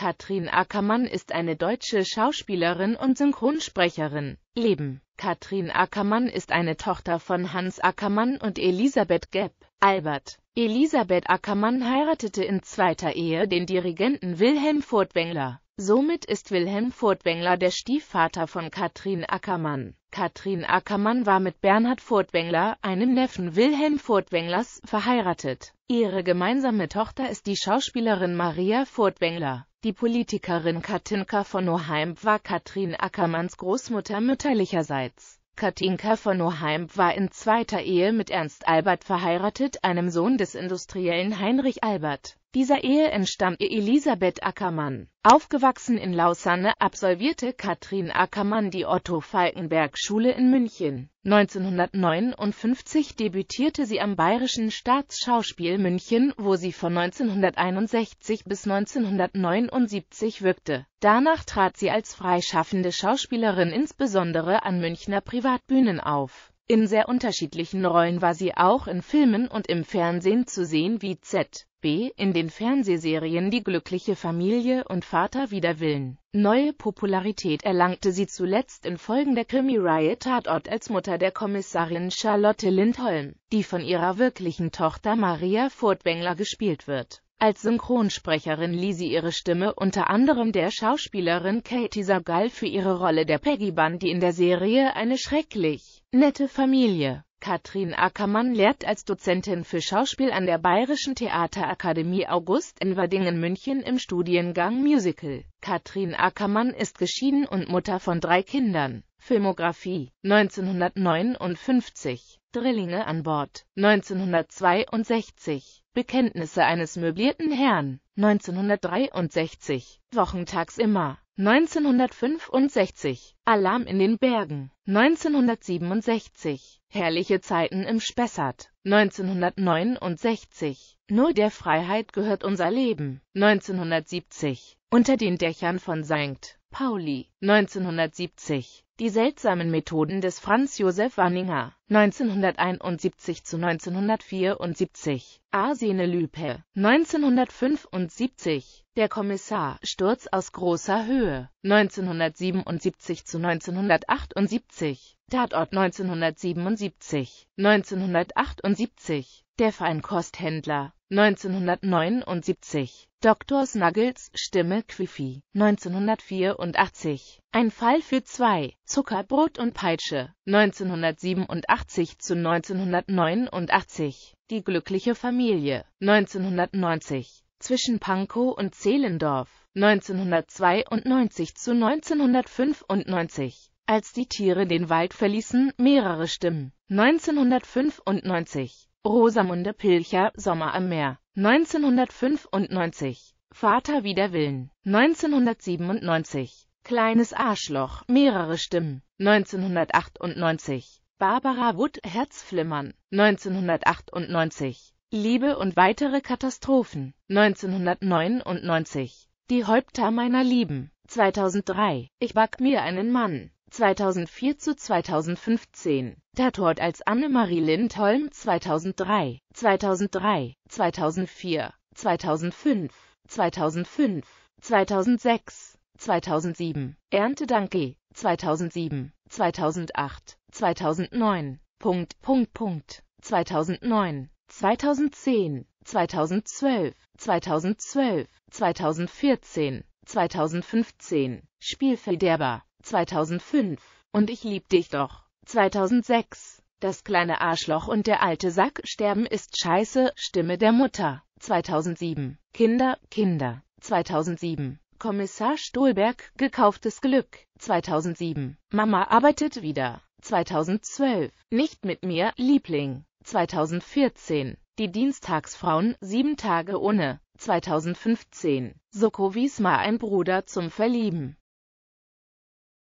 Katrin Ackermann ist eine deutsche Schauspielerin und Synchronsprecherin. Leben Katrin Ackermann ist eine Tochter von Hans Ackermann und Elisabeth Gepp. Albert Elisabeth Ackermann heiratete in zweiter Ehe den Dirigenten Wilhelm Furtwängler. Somit ist Wilhelm Furtwängler der Stiefvater von Katrin Ackermann. Katrin Ackermann war mit Bernhard Furtwängler, einem Neffen Wilhelm Furtwänglers, verheiratet. Ihre gemeinsame Tochter ist die Schauspielerin Maria Furtwängler. Die Politikerin Katinka von Oheim war Katrin Ackermanns Großmutter mütterlicherseits. Katinka von Oheim war in zweiter Ehe mit Ernst Albert verheiratet, einem Sohn des Industriellen Heinrich Albert. Dieser Ehe entstammte Elisabeth Ackermann. Aufgewachsen in Lausanne absolvierte Katrin Ackermann die Otto-Falkenberg-Schule in München. 1959 debütierte sie am Bayerischen Staatsschauspiel München, wo sie von 1961 bis 1979 wirkte. Danach trat sie als freischaffende Schauspielerin insbesondere an Münchner Privatbühnen auf in sehr unterschiedlichen Rollen war sie auch in Filmen und im Fernsehen zu sehen wie Z.B. in den Fernsehserien Die glückliche Familie und Vater wider Willen. Neue Popularität erlangte sie zuletzt in Folgen der Krimireihe Tatort als Mutter der Kommissarin Charlotte Lindholm, die von ihrer wirklichen Tochter Maria Furtwängler gespielt wird als Synchronsprecherin lieh sie ihre Stimme unter anderem der Schauspielerin Katie Sagal für ihre Rolle der Peggy Bundy in der Serie Eine schrecklich nette Familie. Katrin Ackermann lehrt als Dozentin für Schauspiel an der Bayerischen Theaterakademie August in Wadingen München im Studiengang Musical. Katrin Ackermann ist geschieden und Mutter von drei Kindern Filmografie 1959 Drillinge an Bord 1962 Bekenntnisse eines möblierten Herrn 1963 Wochentags immer 1965 Alarm in den Bergen 1967 Herrliche Zeiten im Spessart 1969 Nur der Freiheit gehört unser Leben 1970 Unter den Dächern von St. Pauli, 1970. Die seltsamen Methoden des Franz Josef Wanninger, 1971 zu 1974. Arsene Lüpe, 1975. Der Kommissar, Sturz aus großer Höhe, 1977 zu 1978. Tatort 1977, 1978. Der Feinkosthändler, 1979. Dr. Snuggles Stimme Quiffy, 1984. 1987, ein Fall für zwei, Zuckerbrot und Peitsche, 1987 zu 1989, die glückliche Familie, 1990, zwischen Pankow und Zehlendorf, 1992 zu 1995, als die Tiere den Wald verließen, mehrere Stimmen, 1995, Rosamunde Pilcher, Sommer am Meer, 1995, Vater wider Willen. 1997. Kleines Arschloch. Mehrere Stimmen. 1998. Barbara Wood. Herzflimmern. 1998. Liebe und weitere Katastrophen. 1999. Die Häupter meiner Lieben. 2003. Ich back mir einen Mann. 2004 zu 2015. Der Tod als Annemarie Lindholm 2003, 2003, 2004, 2005. 2005, 2006, 2007, Ernte Danke, 2007, 2008, 2009, Punkt, Punkt, Punkt, 2009, 2010, 2012, 2012, 2014, 2015, Spielverderber, 2005, und ich lieb dich doch, 2006, das kleine Arschloch und der alte Sack sterben ist scheiße, Stimme der Mutter. 2007. Kinder, Kinder, 2007. Kommissar Stolberg, gekauftes Glück, 2007. Mama arbeitet wieder, 2012. Nicht mit mir, Liebling, 2014. Die Dienstagsfrauen, sieben Tage ohne, 2015. Soko Wiesma ein Bruder zum Verlieben.